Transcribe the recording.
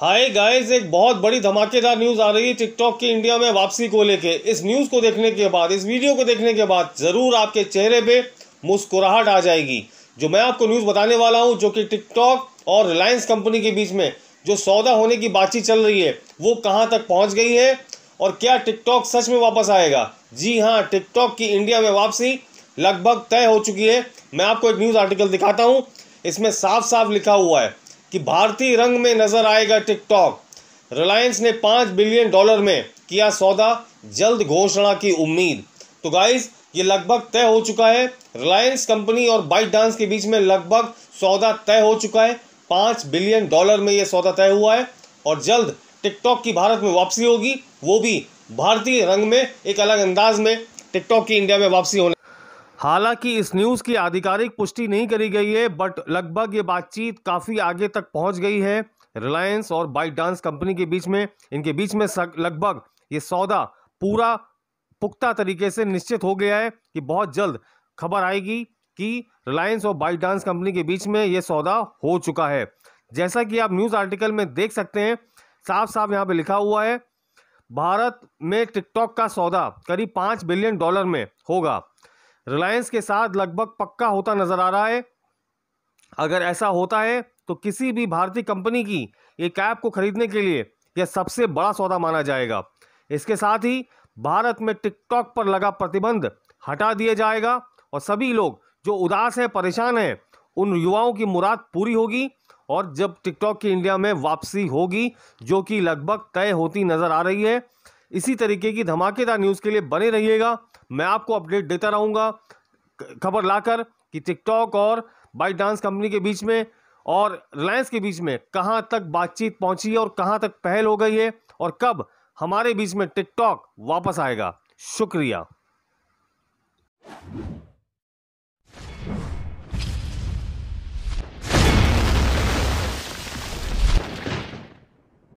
hi guys एक बहुत बड़ी धमाकेदार न्यूज़ आ रही है टिकटॉक की इंडिया में वापसी को लेके इस न्यूज़ को देखने के बाद इस वीडियो को देखने के बाद ज़रूर आपके चेहरे पे मुस्कुराहट आ जाएगी जो मैं आपको न्यूज़ बताने वाला हूँ जो कि टिकटॉक और रिलायंस कंपनी के बीच में जो सौदा होने की बातचीत चल रही है वो कहाँ तक पहुँच गई है और क्या टिकटॉक सच में वापस आएगा जी हाँ टिकटॉक की इंडिया में वापसी लगभग तय हो चुकी है मैं आपको एक न्यूज़ आर्टिकल दिखाता हूँ इसमें साफ साफ लिखा हुआ है कि भारतीय रंग में नजर आएगा टिकटॉक रिलायंस ने पांच बिलियन डॉलर में किया सौदा जल्द घोषणा की उम्मीद तो गाइस ये लगभग तय हो चुका है रिलायंस कंपनी और बाइट डांस के बीच में लगभग सौदा तय हो चुका है पांच बिलियन डॉलर में यह सौदा तय हुआ है और जल्द टिकटॉक की भारत में वापसी होगी वो भी भारतीय रंग में एक अलग अंदाज में टिकटॉक की इंडिया में वापसी होने हालांकि इस न्यूज़ की आधिकारिक पुष्टि नहीं करी गई है बट लगभग ये बातचीत काफ़ी आगे तक पहुंच गई है रिलायंस और बाइट डांस कंपनी के बीच में इनके बीच में लगभग ये सौदा पूरा पुख्ता तरीके से निश्चित हो गया है कि बहुत जल्द खबर आएगी कि रिलायंस और बाइट डांस कंपनी के बीच में ये सौदा हो चुका है जैसा कि आप न्यूज़ आर्टिकल में देख सकते हैं साफ साफ यहाँ पे लिखा हुआ है भारत में टिकटॉक का सौदा करीब पाँच बिलियन डॉलर में होगा रिलायंस के साथ लगभग पक्का होता नजर आ रहा है अगर ऐसा होता है तो किसी भी भारतीय कंपनी की ये कैब को खरीदने के लिए यह सबसे बड़ा सौदा माना जाएगा इसके साथ ही भारत में टिकटॉक पर लगा प्रतिबंध हटा दिया जाएगा और सभी लोग जो उदास हैं परेशान हैं उन युवाओं की मुराद पूरी होगी और जब टिकटॉक की इंडिया में वापसी होगी जो कि लगभग तय होती नज़र आ रही है इसी तरीके की धमाकेदार न्यूज़ के लिए बने रहिएगा मैं आपको अपडेट देता रहूँगा खबर लाकर कि टिकटॉक और बाइट डांस कंपनी के बीच में और रिलायंस के बीच में कहाँ तक बातचीत पहुँची है और कहाँ तक पहल हो गई है और कब हमारे बीच में टिकटॉक वापस आएगा शुक्रिया